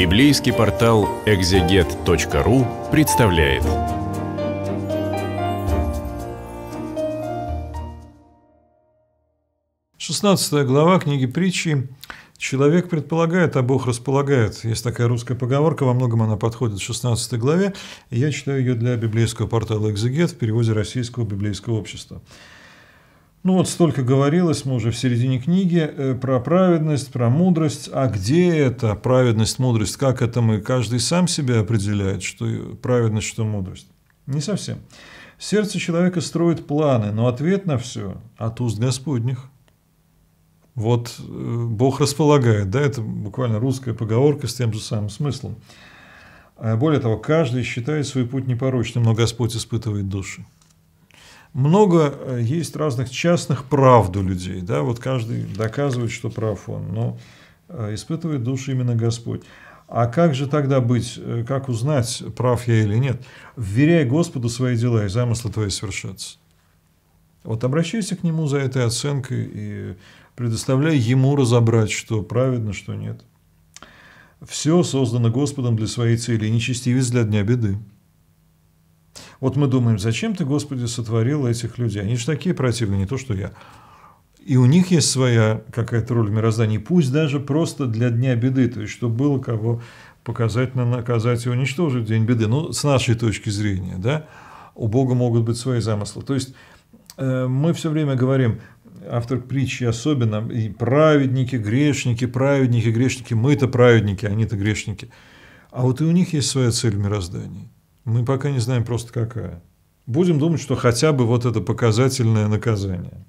Библейский портал экзегет.ру представляет. Шестнадцатая глава книги притчи Человек предполагает, а Бог располагает. Есть такая русская поговорка, во многом она подходит в 16 главе. Я читаю ее для библейского портала «Экзегет» в переводе Российского библейского общества. Ну вот столько говорилось, мы уже в середине книги, э, про праведность, про мудрость. А где это праведность, мудрость? Как это мы? Каждый сам себя определяет, что праведность, что мудрость. Не совсем. Сердце человека строит планы, но ответ на все от уст Господних. Вот э, Бог располагает, да, это буквально русская поговорка с тем же самым смыслом. Э, более того, каждый считает свой путь непорочным, но Господь испытывает души много э, есть разных частных правд у людей, да, вот каждый доказывает, что прав он, но э, испытывает душу именно Господь. А как же тогда быть, э, как узнать, прав я или нет? Вверяй Господу свои дела, и замыслы твои свершатся. Вот обращайся к Нему за этой оценкой и предоставляй Ему разобрать, что праведно, что нет. Все создано Господом для своей цели, и нечестивец для дня беды. Вот мы думаем, зачем ты, Господи, сотворил этих людей? Они же такие противные, не то что я. И у них есть своя какая-то роль в мироздании, пусть даже просто для дня беды, то есть чтобы было кого показательно наказать и уничтожить в день беды. Ну, с нашей точки зрения, да, у Бога могут быть свои замыслы. То есть э, мы все время говорим, автор притчи особенно, и праведники, грешники, праведники, грешники, мы-то праведники, они-то грешники. А вот и у них есть своя цель в мироздании. Мы пока не знаем просто какая. Будем думать, что хотя бы вот это показательное наказание.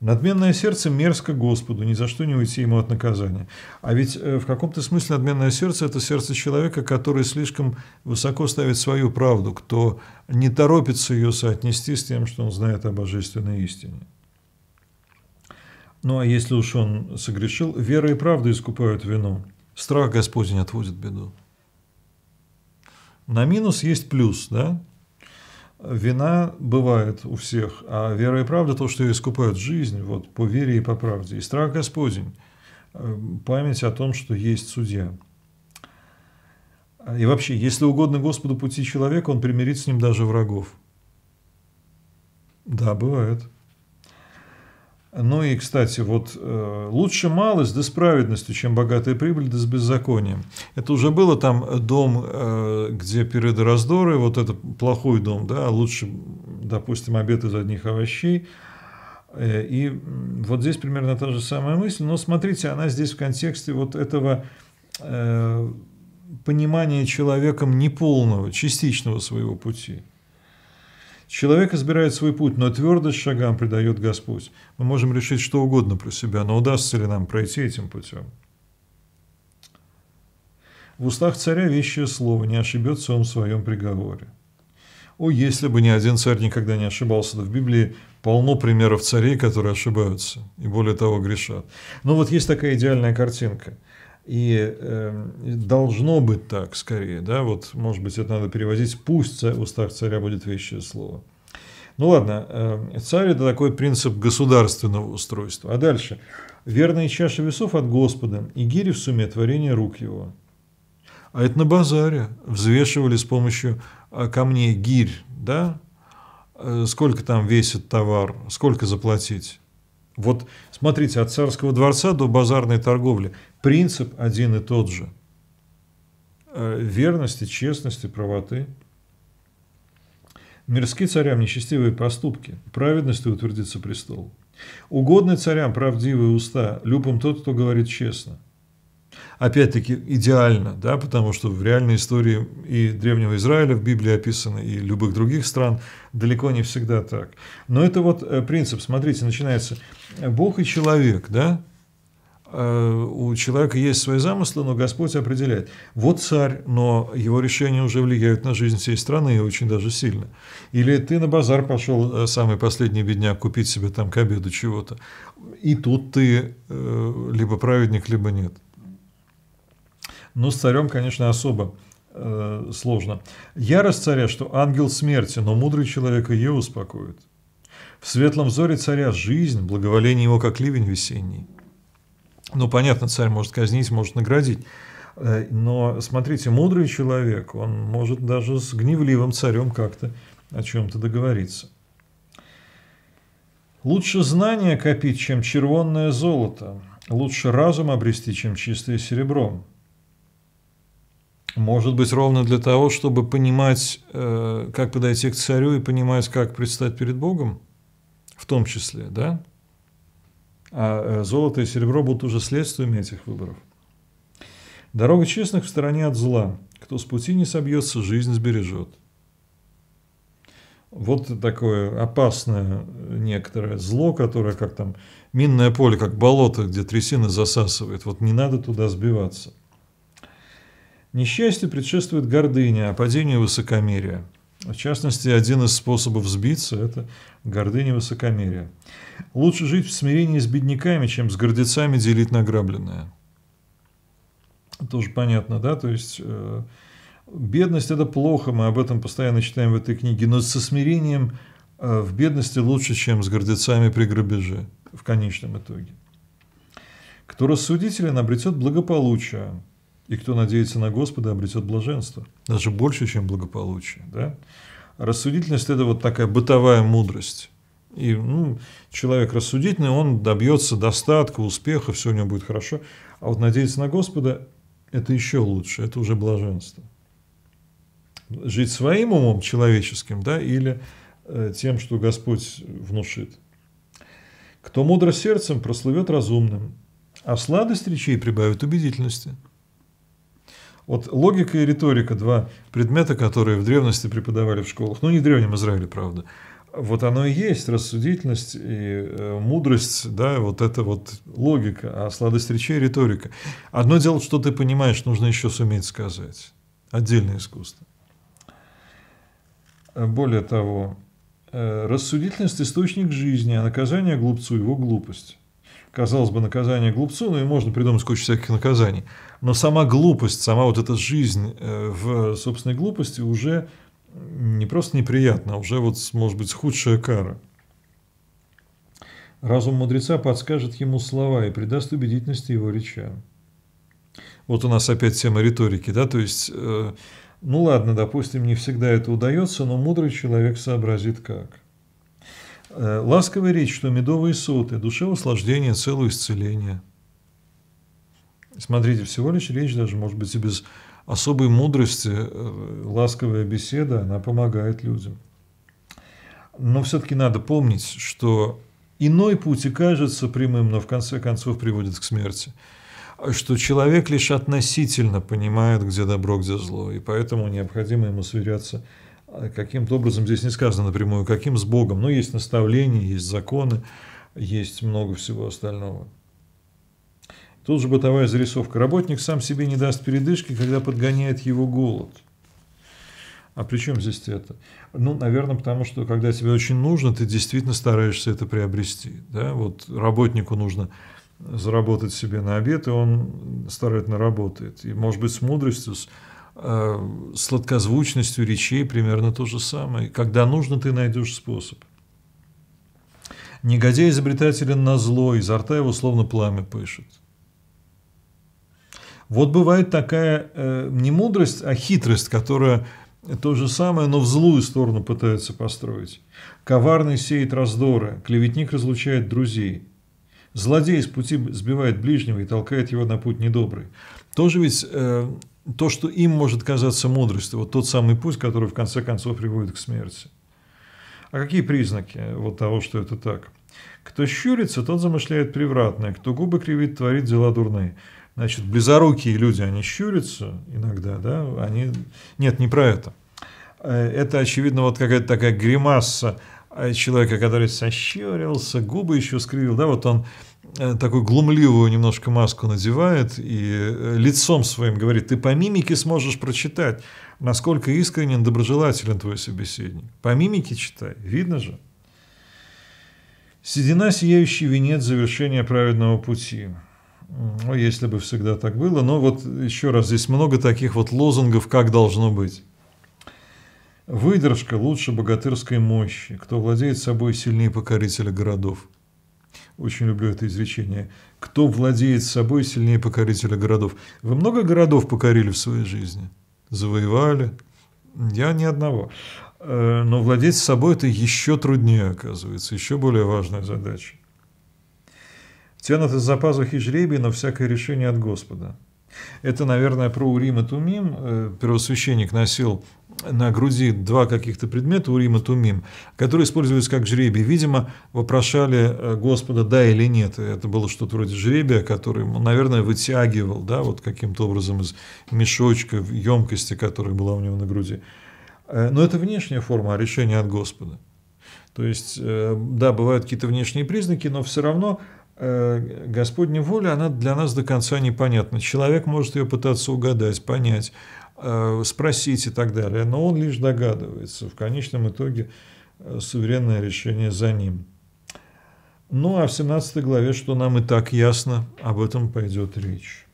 Надменное сердце мерзко Господу, ни за что не уйти ему от наказания. А ведь э, в каком-то смысле надменное сердце – это сердце человека, который слишком высоко ставит свою правду, кто не торопится ее соотнести с тем, что он знает о божественной истине. Ну а если уж он согрешил, вера и правда искупают вину. Страх Господень отводит беду. На минус есть плюс, да? Вина бывает у всех, а вера и правда то, что ее искупает жизнь, вот, по вере и по правде. И страх Господень, эм, память о том, что есть судья. И вообще, если угодно Господу пути человека, он примирит с ним даже врагов. Да, бывает. Ну и, кстати, вот э, лучше малость да с праведностью, чем богатая прибыль да с беззаконием. Это уже было там э, дом, э, где пиры раздоры, вот это плохой дом, да, лучше, допустим, обед из одних овощей. Э, и вот здесь примерно та же самая мысль, но смотрите, она здесь в контексте вот этого понимания человеком неполного, частичного своего пути. Человек избирает свой путь, но твердость шагам придает Господь. Мы можем решить что угодно про себя, но удастся ли нам пройти этим путем? В устах царя вещее слово, не ошибется он в своем приговоре. О, если бы ни один царь никогда не ошибался, да в Библии полно примеров царей, которые ошибаются и более того грешат. Но вот есть такая идеальная картинка. И э, должно быть так скорее, да, вот, может быть, это надо переводить, пусть в устах царя будет вещее слово. Ну ладно, э, царь это такой принцип государственного устройства. А дальше? Верные чаши весов от Господа и гири в сумме творения рук его. А это на базаре взвешивали с помощью а, камней гирь, да? Э, сколько там весит товар, сколько заплатить. Вот смотрите, от царского дворца до базарной торговли принцип один и тот же. Э, верности, честности, правоты. Мирские царям нечестивые поступки, праведностью утвердится престол. Угодны царям правдивые уста, любым тот, кто говорит честно – опять-таки, идеально, да, потому что в реальной истории и Древнего Израиля в Библии описано, и любых других стран далеко не всегда так. Но это вот э, принцип, смотрите, начинается Бог и человек, да, э, у человека есть свои замыслы, но Господь определяет. Вот царь, но его решения уже влияют на жизнь всей страны и очень даже сильно. Или ты на базар пошел, э, самый последний бедняк, купить себе там к обеду чего-то. И тут ты либо праведник, либо нет но с царем, конечно, особо э, сложно. Ярость царя, что ангел смерти, но мудрый человек ее успокоит. В светлом взоре царя жизнь, благоволение его, как ливень весенний. Ну, понятно, царь может казнить, может наградить. Э, но, смотрите, мудрый человек, он может даже с гневливым царем как-то о чем-то договориться. Лучше знания копить, чем червонное золото. Лучше разум обрести, чем чистое серебро. Может быть, ровно для того, чтобы понимать, э, как подойти к царю и понимать, как предстать перед Богом, в том числе, да? А э, золото и серебро будут уже следствием этих выборов. Дорога честных в стороне от зла. Кто с пути не собьется, жизнь сбережет. Вот такое опасное э, некоторое зло, которое как там минное поле, как болото, где трясина засасывает. Вот не надо туда сбиваться. Несчастье предшествует гордыне, а падению высокомерия. В частности, один из способов сбиться – это гордыня высокомерия. Лучше жить в смирении с бедняками, чем с гордецами делить награбленное. Тоже понятно, да? То есть, э, бедность – это плохо, мы об этом постоянно читаем в этой книге, но со смирением э, в бедности лучше, чем с гордецами при грабеже в конечном итоге. Кто рассудителен, обретет благополучие, и кто надеется на Господа, обретет блаженство. Даже больше, чем благополучие. Да? Рассудительность – это вот такая бытовая мудрость. И ну, человек рассудительный, он добьется достатка, успеха, все у него будет хорошо. А вот надеяться на Господа – это еще лучше, это уже блаженство. Жить своим умом человеческим, да, или э, тем, что Господь внушит. Кто мудро сердцем, прослывет разумным, а сладость речей прибавит убедительности. Вот логика и риторика – два предмета, которые в древности преподавали в школах. Ну, не в Древнем Израиле, правда. Вот оно и есть, рассудительность и э, мудрость, да, вот это вот логика, а сладость речей – риторика. Одно дело, что ты понимаешь, нужно еще суметь сказать. Отдельное искусство. Э, более того, э, рассудительность – источник жизни, а наказание глупцу – его глупость казалось бы, наказание глупцу, ну и можно придумать кучу всяких наказаний. Но сама глупость, сама вот эта жизнь э, в собственной глупости уже не просто неприятна, а уже вот, может быть, худшая кара. Разум мудреца подскажет ему слова и придаст убедительности его речам. Вот у нас опять тема риторики, да, то есть, э, ну ладно, допустим, не всегда это удается, но мудрый человек сообразит как – Э, ласковая речь, что медовые соты, душе услаждение, целое исцеление. Смотрите, всего лишь речь даже, может быть, и без особой мудрости, э, ласковая беседа, она помогает людям. Но все-таки надо помнить, что иной путь и кажется прямым, но в конце концов приводит к смерти. Что человек лишь относительно понимает, где добро, где зло, и поэтому необходимо ему сверяться с каким-то образом здесь не сказано напрямую, каким с Богом. Но ну, есть наставления, есть законы, есть много всего остального. Тут же бытовая зарисовка. Работник сам себе не даст передышки, когда подгоняет его голод. А при чем здесь это? Ну, наверное, потому что когда тебе очень нужно, ты действительно стараешься это приобрести. Да? Вот работнику нужно заработать себе на обед, и он старательно работает. И, может быть, с мудростью, с Э, сладкозвучностью речей примерно то же самое. Когда нужно, ты найдешь способ. Негодяй изобретателен на зло, изо рта его словно пламя пышет. Вот бывает такая э, не мудрость, а хитрость, которая то же самое, но в злую сторону пытается построить. Коварный сеет раздоры, клеветник разлучает друзей. Злодей с пути сбивает ближнего и толкает его на путь недобрый. Тоже ведь э, то, что им может казаться мудростью, вот тот самый путь, который в конце концов приводит к смерти. А какие признаки вот того, что это так? Кто щурится, тот замышляет превратное, кто губы кривит, творит дела дурные. Значит, близорукие люди, они щурятся иногда, да, они... Нет, не про это. Э, это, очевидно, вот какая-то такая гримаса э, человека, который сощурился, губы еще скривил, да, вот он Э, такую глумливую немножко маску надевает и э, лицом своим говорит, ты по мимике сможешь прочитать, насколько искренен, доброжелателен твой собеседник. По мимике читай, видно же. Седина, сияющий венец завершения праведного пути. Ну, если бы всегда так было. Но вот еще раз, здесь много таких вот лозунгов, как должно быть. Выдержка лучше богатырской мощи. Кто владеет собой, сильнее покорителя городов. Очень люблю это изречение. Кто владеет собой сильнее покорителя городов? Вы много городов покорили в своей жизни? Завоевали? Я ни одного. Э, но владеть собой это еще труднее, оказывается, еще более важная задача. Тянут из-за пазухи жребий, но всякое решение от Господа. Это, наверное, про Урим и Тумим. Э, первосвященник носил на груди два каких-то предмета, Урим и Тумим, которые используются как жребий. Видимо, вопрошали э, Господа, да или нет. Это было что-то вроде жребия, который ну, наверное, вытягивал, да, вот каким-то образом из мешочка, в емкости, которая была у него на груди. Э, но это внешняя форма а решения от Господа. То есть, э, да, бывают какие-то внешние признаки, но все равно Господня воля, она для нас до конца непонятна. Человек может ее пытаться угадать, понять, Э, спросить и так далее. Но он лишь догадывается. В конечном итоге э, суверенное решение за ним. Ну а в 17 главе, что нам и так ясно, об этом пойдет речь.